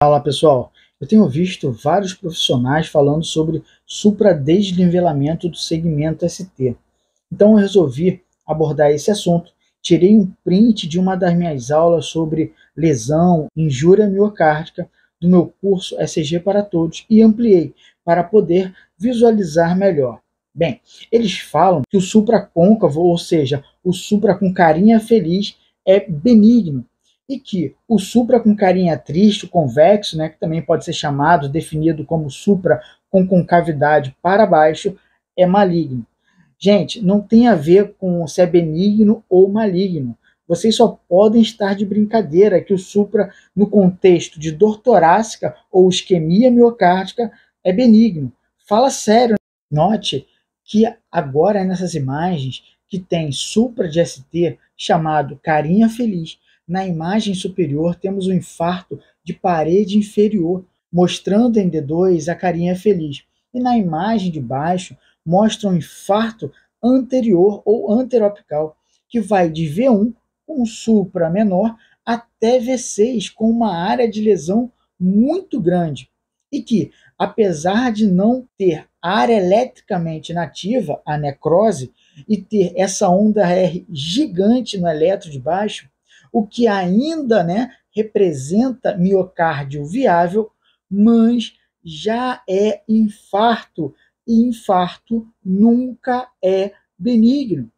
Fala pessoal, eu tenho visto vários profissionais falando sobre supra-desnivelamento do segmento ST. Então eu resolvi abordar esse assunto. Tirei um print de uma das minhas aulas sobre lesão, injúria miocárdica do meu curso SG para Todos e ampliei para poder visualizar melhor. Bem, eles falam que o supra côncavo, ou seja, o supra com carinha feliz, é benigno e que o supra com carinha triste, convexo, né, que também pode ser chamado, definido como supra com concavidade para baixo, é maligno. Gente, não tem a ver com se é benigno ou maligno. Vocês só podem estar de brincadeira que o supra, no contexto de dor torácica ou isquemia miocárdica, é benigno. Fala sério. Note que agora é nessas imagens que tem supra de ST chamado carinha feliz na imagem superior, temos o um infarto de parede inferior, mostrando em D2 a carinha feliz. E na imagem de baixo, mostra um infarto anterior ou anteropical, que vai de V1, um supra menor, até V6, com uma área de lesão muito grande. E que, apesar de não ter área eletricamente nativa, a necrose, e ter essa onda R gigante no eletro de baixo, o que ainda né, representa miocárdio viável, mas já é infarto, e infarto nunca é benigno.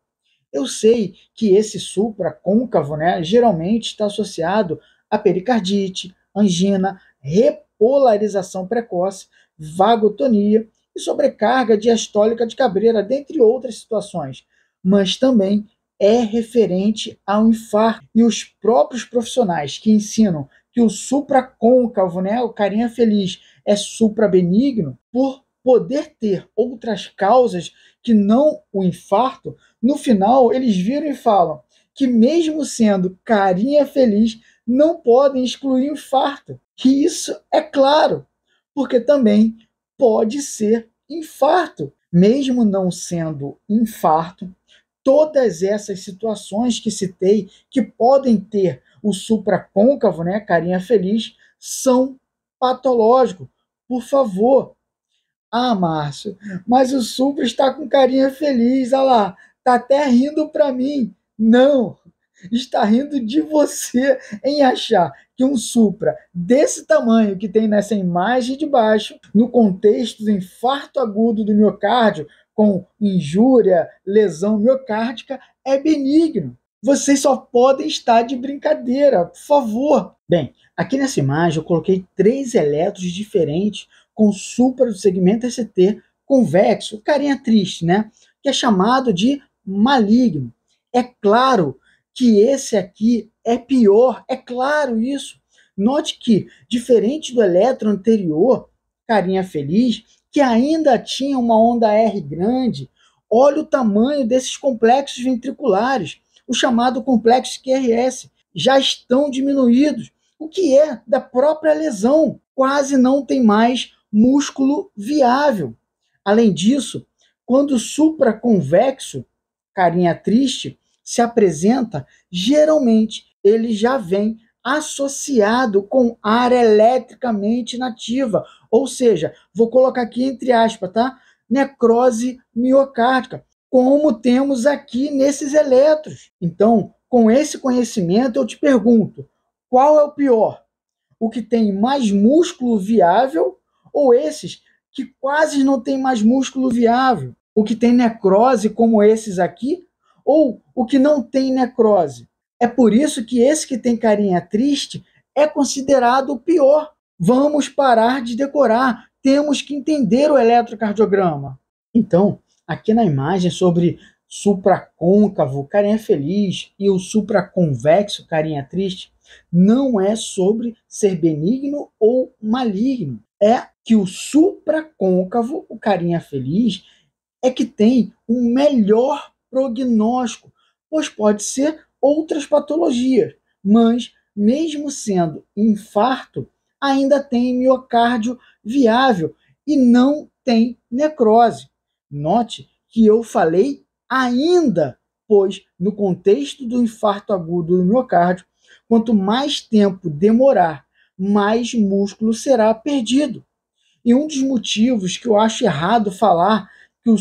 Eu sei que esse supracôncavo né, geralmente está associado a pericardite, angina, repolarização precoce, vagotonia e sobrecarga diastólica de cabreira, dentre outras situações, mas também é referente ao infarto. E os próprios profissionais que ensinam que o supracôncavo, né, o carinha feliz, é suprabenigno, por poder ter outras causas que não o infarto, no final eles viram e falam que mesmo sendo carinha feliz, não podem excluir o infarto. Que isso é claro, porque também pode ser infarto. Mesmo não sendo infarto, todas essas situações que citei, que podem ter o supracôncavo, né, carinha feliz, são patológicos. Por favor. Ah, Márcio, mas o supra está com carinha feliz, olha lá, tá até rindo para mim. Não, está rindo de você em achar que um supra desse tamanho que tem nessa imagem de baixo, no contexto do infarto agudo do miocárdio, com injúria, lesão miocárdica é benigno. Vocês só podem estar de brincadeira, por favor. Bem, aqui nessa imagem eu coloquei três elétrons diferentes com supra do segmento ST convexo, carinha triste, né? Que é chamado de maligno. É claro que esse aqui é pior, é claro isso. Note que, diferente do elétron anterior, carinha feliz, que ainda tinha uma onda R grande, olha o tamanho desses complexos ventriculares, o chamado complexo QRS, já estão diminuídos, o que é da própria lesão, quase não tem mais músculo viável. Além disso, quando o supraconvexo, carinha triste, se apresenta, geralmente ele já vem associado com área eletricamente nativa, Ou seja, vou colocar aqui entre aspas, tá? Necrose miocárdica, como temos aqui nesses eletros. Então, com esse conhecimento, eu te pergunto: qual é o pior? O que tem mais músculo viável ou esses que quase não tem mais músculo viável? O que tem necrose, como esses aqui, ou o que não tem necrose? É por isso que esse que tem carinha triste é considerado o pior. Vamos parar de decorar, temos que entender o eletrocardiograma. Então, aqui na imagem sobre supracôncavo, carinha feliz, e o supraconvexo, carinha triste, não é sobre ser benigno ou maligno. É que o supracôncavo, o carinha feliz, é que tem um melhor prognóstico, pois pode ser outras patologias, mas, mesmo sendo infarto, ainda tem miocárdio viável e não tem necrose. Note que eu falei ainda, pois, no contexto do infarto agudo do miocárdio, quanto mais tempo demorar, mais músculo será perdido. E um dos motivos que eu acho errado falar que o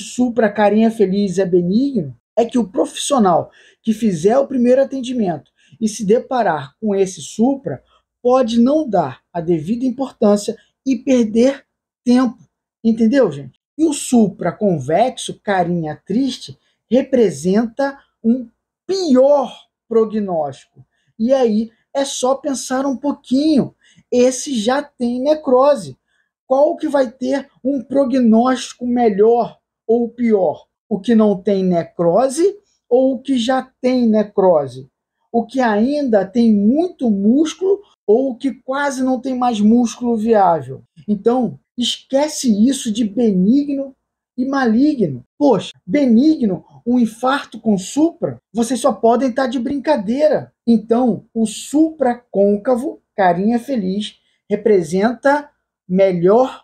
carinha feliz é benigno é que o profissional que fizer o primeiro atendimento e se deparar com esse supra pode não dar a devida importância e perder tempo. Entendeu, gente? E o supra convexo, carinha triste, representa um pior prognóstico. E aí é só pensar um pouquinho. Esse já tem necrose. Qual que vai ter um prognóstico melhor ou pior? o que não tem necrose ou o que já tem necrose, o que ainda tem muito músculo ou o que quase não tem mais músculo viável. Então, esquece isso de benigno e maligno. Poxa, benigno, um infarto com supra, vocês só podem estar de brincadeira. Então, o supracôncavo, carinha feliz, representa melhor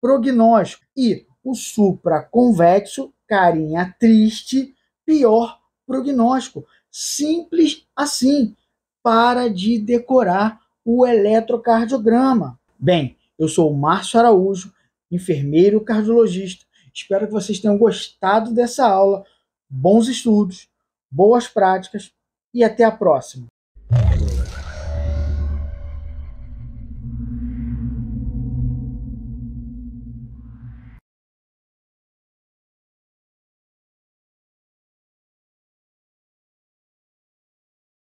prognóstico e o supraconvexo carinha triste, pior prognóstico. Simples assim. Para de decorar o eletrocardiograma. Bem, eu sou o Márcio Araújo, enfermeiro cardiologista. Espero que vocês tenham gostado dessa aula. Bons estudos, boas práticas e até a próxima.